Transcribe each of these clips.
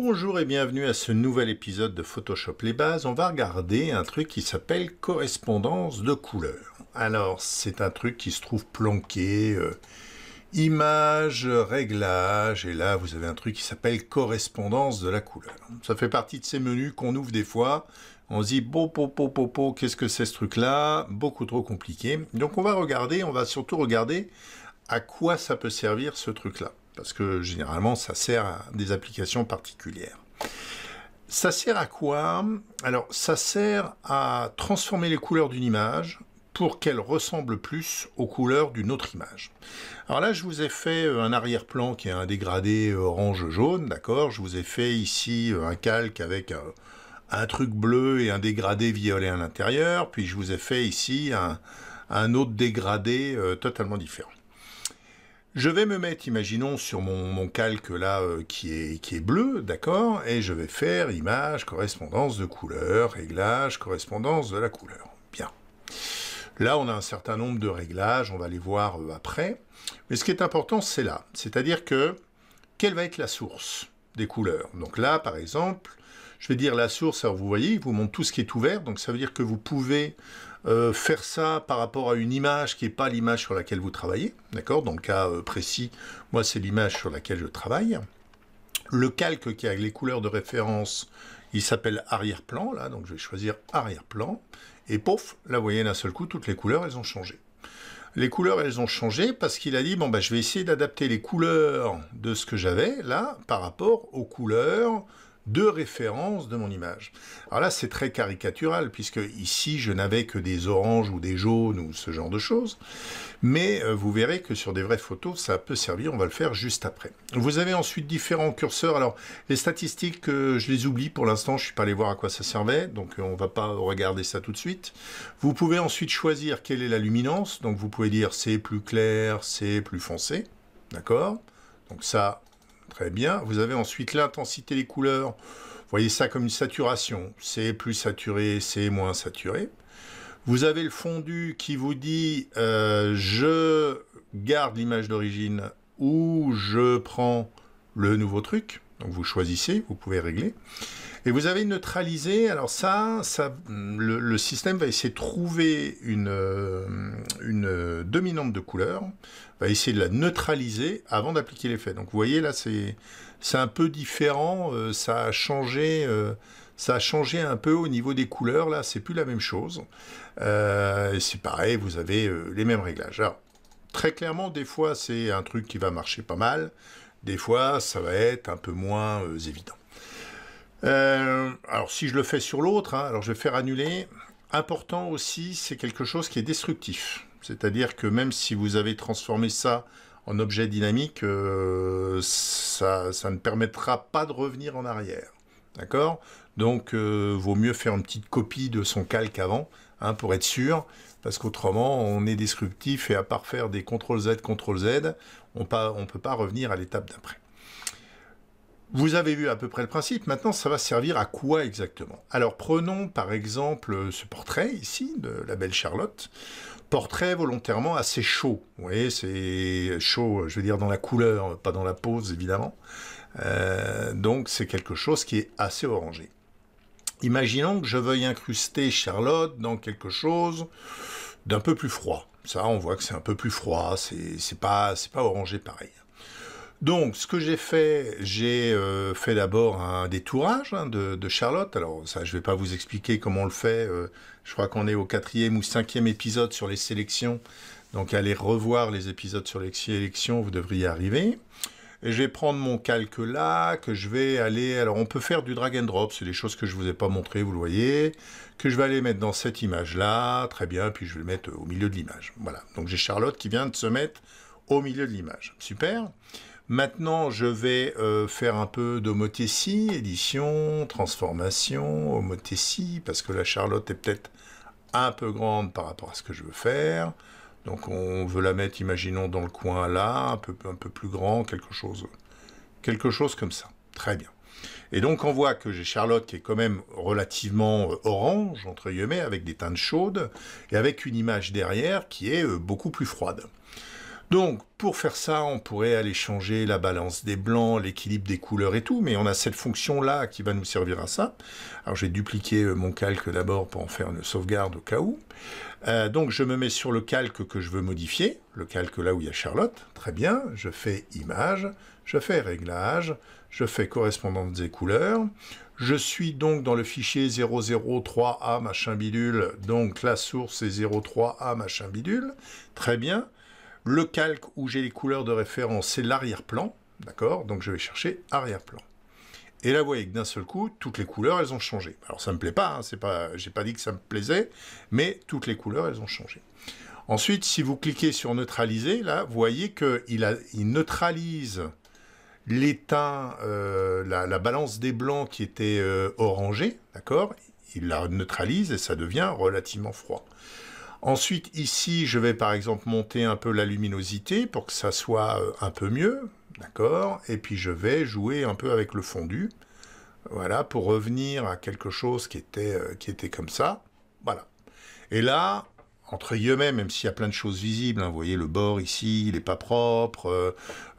Bonjour et bienvenue à ce nouvel épisode de Photoshop les bases. On va regarder un truc qui s'appelle correspondance de couleurs. Alors c'est un truc qui se trouve planqué, euh, image, images, réglages, et là vous avez un truc qui s'appelle correspondance de la couleur. Ça fait partie de ces menus qu'on ouvre des fois. On se dit, bon, po, po, qu'est-ce que c'est ce truc-là Beaucoup trop compliqué. Donc on va regarder, on va surtout regarder à quoi ça peut servir ce truc-là parce que généralement ça sert à des applications particulières. Ça sert à quoi Alors ça sert à transformer les couleurs d'une image pour qu'elle ressemble plus aux couleurs d'une autre image. Alors là, je vous ai fait euh, un arrière-plan qui est un dégradé euh, orange-jaune, d'accord Je vous ai fait ici euh, un calque avec un, truc bleu et un dégradé violet à l'intérieur, puis je vous ai fait ici un autre dégradé totalement différent. Je vais me mettre, imaginons, sur mon, calque là euh, qui, est, qui est bleu, d'accord, et je vais faire image, correspondance de couleur, réglage, correspondance de la couleur. Bien. Là, on a un certain nombre de réglages, on va les voir euh, après. Mais ce qui est important, c'est là. C'est-à-dire que, quelle va être la source des couleurs Donc là, par exemple, je vais dire la source, alors vous voyez, il vous montre tout ce qui est ouvert, donc ça veut dire que vous pouvez euh, faire ça par rapport à une image qui n'est pas l'image sur laquelle vous travaillez, d'accord Dans le cas euh, précis, moi c'est l'image sur laquelle je travaille. Le calque qui a les couleurs de référence, il s'appelle arrière-plan, là, donc je vais choisir arrière-plan, et pouf, là vous voyez d'un seul coup, toutes les couleurs, elles ont changé. Les couleurs, elles ont changé parce qu'il a dit, bon, bah, je vais essayer d'adapter les couleurs de ce que j'avais là par rapport aux couleurs deux références de mon image. Alors là, c'est très caricatural, puisque ici, je n'avais que des oranges ou des jaunes ou ce genre de choses. Mais euh, vous verrez que sur des vraies photos, ça peut servir, on va le faire juste après. Vous avez ensuite différents curseurs. Alors, les statistiques, euh, je les oublie pour l'instant, je ne suis pas allé voir à quoi ça servait, donc euh, on ne va pas regarder ça tout de suite. Vous pouvez ensuite choisir quelle est la luminance, donc vous pouvez dire c'est plus clair, c'est plus foncé, d'accord Donc ça, Très bien. Vous avez ensuite l'intensité des couleurs. Vous voyez ça comme une saturation. C'est plus saturé, c'est moins saturé. Vous avez le fondu qui vous dit euh, je garde l'image d'origine ou je prends le nouveau truc. Donc vous choisissez, vous pouvez régler. Et vous avez neutralisé, alors ça, ça le, système va essayer de trouver une, euh, une euh, dominante de couleurs va essayer de la neutraliser avant d'appliquer l'effet. Donc vous voyez là, c'est un peu différent, euh, ça a changé. ça a changé un peu au niveau des couleurs, là, c'est plus la même chose. c'est pareil, vous avez les mêmes réglages. Alors, très clairement, des fois, c'est un truc qui va marcher pas mal. Des fois, ça va être un peu moins euh, évident. Euh, alors, si je le fais sur l'autre, hein, alors je vais faire annuler. Important aussi, c'est quelque chose qui est destructif. C'est-à-dire que même si vous avez transformé ça en objet dynamique, euh, ça, ça, ne permettra pas de revenir en arrière. D'accord Donc, vaut mieux faire une petite copie de son calque avant, hein, pour être sûr parce qu'autrement, on est descriptif et à part faire des CTRL Z, CTRL Z, on ne peut pas revenir à l'étape d'après. Vous avez vu à peu près le principe, maintenant ça va servir à quoi exactement Alors prenons par exemple ce portrait ici de la belle Charlotte, portrait volontairement assez chaud, vous voyez c'est chaud je veux dire dans la couleur, pas dans la pose évidemment, euh, donc c'est quelque chose qui est assez orangé. Imaginons que je veuille incruster Charlotte dans quelque chose d'un peu plus froid. Ça, on voit que c'est un peu plus froid, c'est pas, pas orangé pareil. Donc, ce que j'ai fait, j'ai euh, fait d'abord un détourage hein, de, Charlotte. Alors, ça, je ne vais pas vous expliquer comment on le fait. Euh, je crois qu'on est au quatrième ou cinquième épisode sur les sélections. Donc, allez revoir les épisodes sur les sélections, vous devriez arriver je vais prendre mon calque là, que je vais aller... Alors on peut faire du drag and drop, c'est des choses que je ne vous ai pas montrées, vous le voyez, que je vais aller mettre dans cette image là, très bien, puis je vais le mettre au milieu de l'image. Voilà, donc j'ai Charlotte qui vient de se mettre au milieu de l'image. Super Maintenant, je vais euh, faire un peu d'homothésie, édition, transformation, homothésie, parce que la Charlotte est peut-être un peu grande par rapport à ce que je veux faire. Donc on veut la mettre, imaginons, dans le coin là, un peu, plus grand, quelque chose, quelque chose comme ça. Très bien. Et donc on voit que j'ai Charlotte qui est quand même relativement euh, orange, entre guillemets, avec des teintes chaudes, et avec une image derrière qui est euh, beaucoup plus froide. Donc, pour faire ça, on pourrait aller changer la balance des blancs, l'équilibre des couleurs et tout, mais on a cette fonction-là qui va nous servir à ça. Alors, j'ai dupliqué euh, mon calque d'abord pour en faire une sauvegarde au cas où. Euh, donc, je me mets sur le calque que je veux modifier, le calque là où il y a Charlotte. Très bien, je fais image, je fais réglage, je fais correspondance des couleurs. Je suis donc dans le fichier 003A machin bidule, donc la source est 03A machin bidule. Très bien. Le calque où j'ai les couleurs de référence, c'est l'arrière-plan. D'accord Donc je vais chercher arrière-plan. Et là, vous voyez que d'un seul coup, toutes les couleurs, elles ont changé. Alors ça ne me plaît pas, je hein, c'est pas, j'ai pas dit que ça me plaisait, mais toutes les couleurs, elles ont changé. Ensuite, si vous cliquez sur neutraliser, là, vous voyez qu'il il neutralise l'étain, euh, la, balance des blancs qui était euh, orangée, d'accord Il la neutralise et ça devient relativement froid. Ensuite, ici, je vais par exemple monter un peu la luminosité pour que ça soit euh, un peu mieux, d'accord Et puis je vais jouer un peu avec le fondu, voilà, pour revenir à quelque chose qui était, euh, qui était comme ça, voilà. Et là, entre guillemets, même s'il y a plein de choses visibles, hein, vous voyez le bord ici, il n'est pas propre,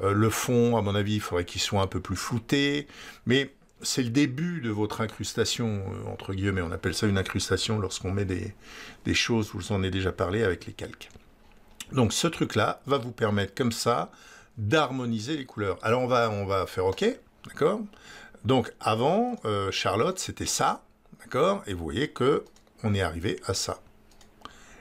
euh, le fond, à mon avis, il faudrait qu'il soit un peu plus flouté, mais c'est le début de votre incrustation, euh, entre guillemets, on appelle ça une incrustation lorsqu'on met des, choses, vous en ai déjà parlé, avec les calques. Donc ce truc-là va vous permettre comme ça d'harmoniser les couleurs. Alors on va, on va faire OK, d'accord Donc avant, euh, Charlotte, c'était ça, d'accord Et vous voyez que on est arrivé à ça.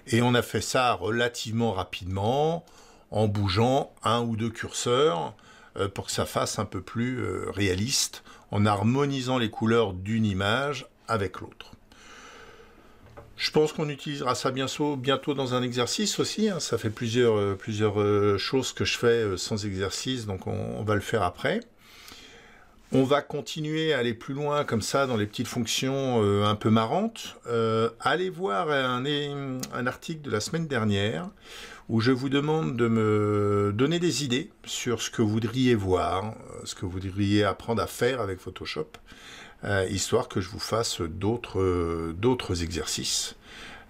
Et on a fait ça relativement rapidement en bougeant un ou deux curseurs euh, pour que ça fasse un peu plus euh, réaliste en harmonisant les couleurs d'une image avec l'autre. Je pense qu'on utilisera ça bientôt, dans un exercice aussi. Hein. Ça fait plusieurs, euh, choses que je fais sans exercice, donc on, va le faire après. On va continuer à aller plus loin comme ça dans les petites fonctions un peu marrantes. allez voir un, article de la semaine dernière où je vous demande de me donner des idées sur ce que vous voudriez voir, euh, ce que vous voudriez apprendre à faire avec Photoshop, euh, histoire que je vous fasse euh, d'autres exercices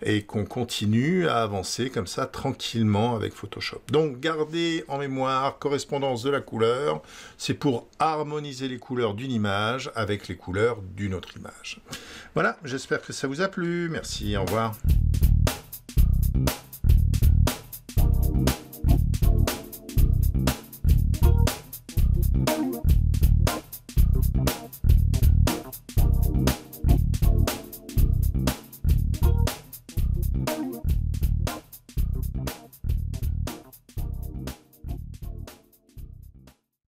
et qu'on continue à avancer comme ça tranquillement avec Photoshop. Donc gardez en mémoire correspondance de la couleur, c'est pour harmoniser les couleurs d'une image avec les couleurs d'une autre image. Voilà, j'espère que ça vous a plu, merci, au revoir.